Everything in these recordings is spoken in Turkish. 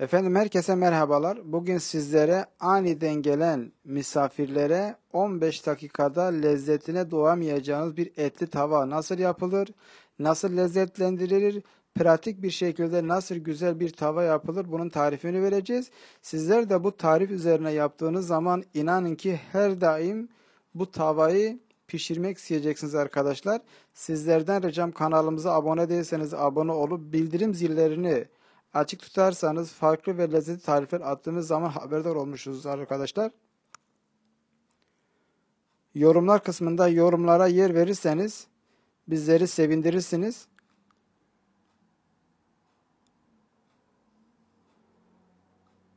Efendim herkese merhabalar. Bugün sizlere aniden gelen misafirlere 15 dakikada lezzetine doyamayacağınız bir etli tava nasıl yapılır, nasıl lezzetlendirilir, pratik bir şekilde nasıl güzel bir tava yapılır bunun tarifini vereceğiz. Sizler de bu tarif üzerine yaptığınız zaman inanın ki her daim bu tavayı pişirmek isteyeceksiniz arkadaşlar. Sizlerden ricam kanalımıza abone değilseniz abone olup bildirim zillerini açık tutarsanız farklı ve lezzetli tarifler attığınız zaman haberdar olmuşsunuz arkadaşlar. Yorumlar kısmında yorumlara yer verirseniz bizleri sevindirirsiniz.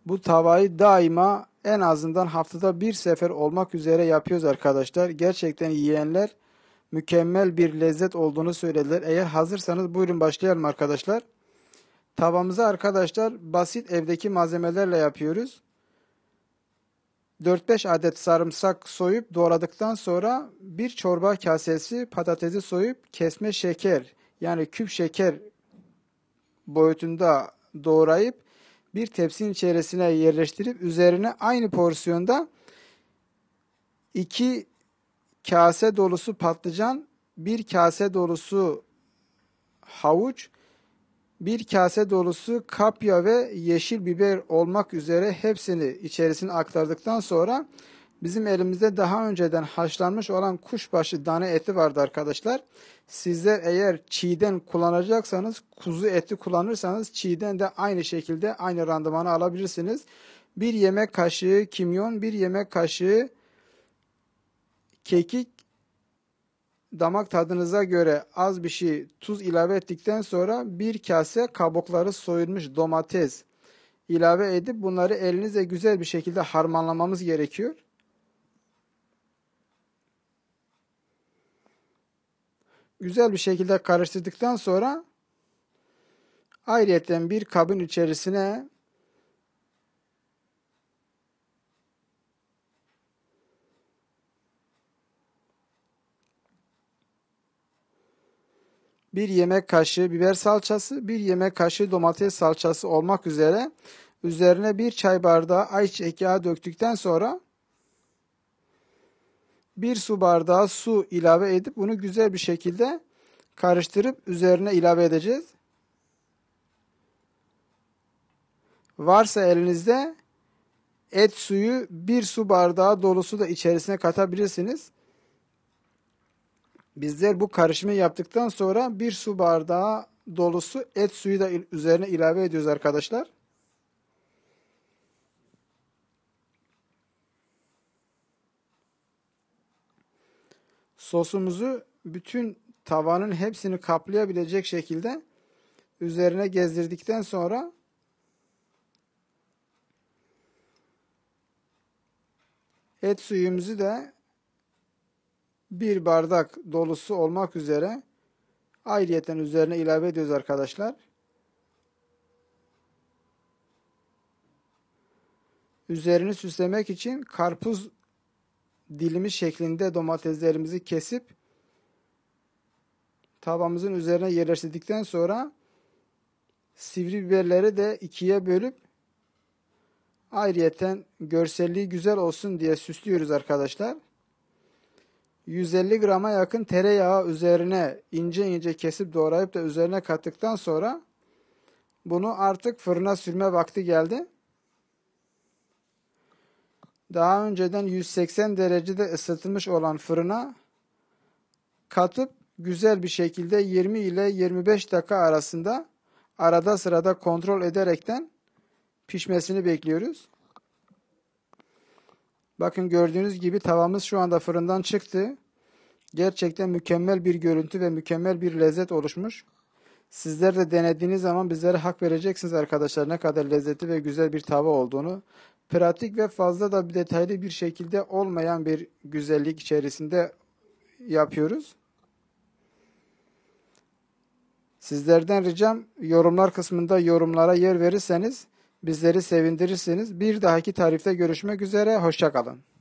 Bu tavayı daima en azından haftada bir sefer olmak üzere yapıyoruz arkadaşlar. Gerçekten yiyenler mükemmel bir lezzet olduğunu söylediler. Eğer hazırsanız buyurun başlayalım arkadaşlar. Tavamızı arkadaşlar basit evdeki malzemelerle yapıyoruz. 4-5 adet sarımsak soyup doğradıktan sonra bir çorba kasesi patatesi soyup kesme şeker yani küp şeker boyutunda doğrayıp bir tepsinin içerisine yerleştirip üzerine aynı porsiyonda 2 kase dolusu patlıcan, 1 kase dolusu havuç, bir kase dolusu kapya ve yeşil biber olmak üzere hepsini içerisine aktardıktan sonra bizim elimizde daha önceden haşlanmış olan kuşbaşı dana eti vardı arkadaşlar. Sizler eğer çiğden kullanacaksanız kuzu eti kullanırsanız çiğden de aynı şekilde aynı randımanı alabilirsiniz. Bir yemek kaşığı kimyon, bir yemek kaşığı kekik, damak tadınıza göre az bir şey tuz ilave ettikten sonra bir kase kabukları soyulmuş domates ilave edip bunları elinizle güzel bir şekilde harmanlamamız gerekiyor. Güzel bir şekilde karıştırdıktan sonra ayrıyeten bir kabın içerisine 1 yemek kaşığı biber salçası, 1 yemek kaşığı domates salçası olmak üzere üzerine 1 çay bardağı ayçiçek yağı döktükten sonra 1 su bardağı su ilave edip bunu güzel bir şekilde karıştırıp üzerine ilave edeceğiz. Varsa elinizde et suyu 1 su bardağı dolusu da içerisine katabilirsiniz. Bizler bu karışımı yaptıktan sonra bir su bardağı dolusu et suyu da üzerine ilave ediyoruz arkadaşlar. Sosumuzu bütün tavanın hepsini kaplayabilecek şekilde üzerine gezdirdikten sonra et suyumuzu da bir bardak dolusu olmak üzere ayrıyeten üzerine ilave ediyoruz arkadaşlar. Üzerini süslemek için karpuz dilimi şeklinde domateslerimizi kesip tavamızın üzerine yerleştirdikten sonra sivri biberleri de ikiye bölüp ayrıyeten görselliği güzel olsun diye süslüyoruz arkadaşlar. 150 grama yakın tereyağı üzerine ince ince kesip doğrayıp da üzerine kattıktan sonra bunu artık fırına sürme vakti geldi. Daha önceden 180 derecede ısıtılmış olan fırına katıp güzel bir şekilde 20 ile 25 dakika arasında arada sırada kontrol ederekten pişmesini bekliyoruz. Bakın gördüğünüz gibi tavamız şu anda fırından çıktı. Gerçekten mükemmel bir görüntü ve mükemmel bir lezzet oluşmuş. Sizler de denediğiniz zaman bizlere hak vereceksiniz arkadaşlar ne kadar lezzetli ve güzel bir tava olduğunu. Pratik ve fazla da detaylı bir şekilde olmayan bir güzellik içerisinde yapıyoruz. Sizlerden ricam yorumlar kısmında yorumlara yer verirseniz bizleri sevindirirsiniz. Bir dahaki tarifte görüşmek üzere. Hoşçakalın.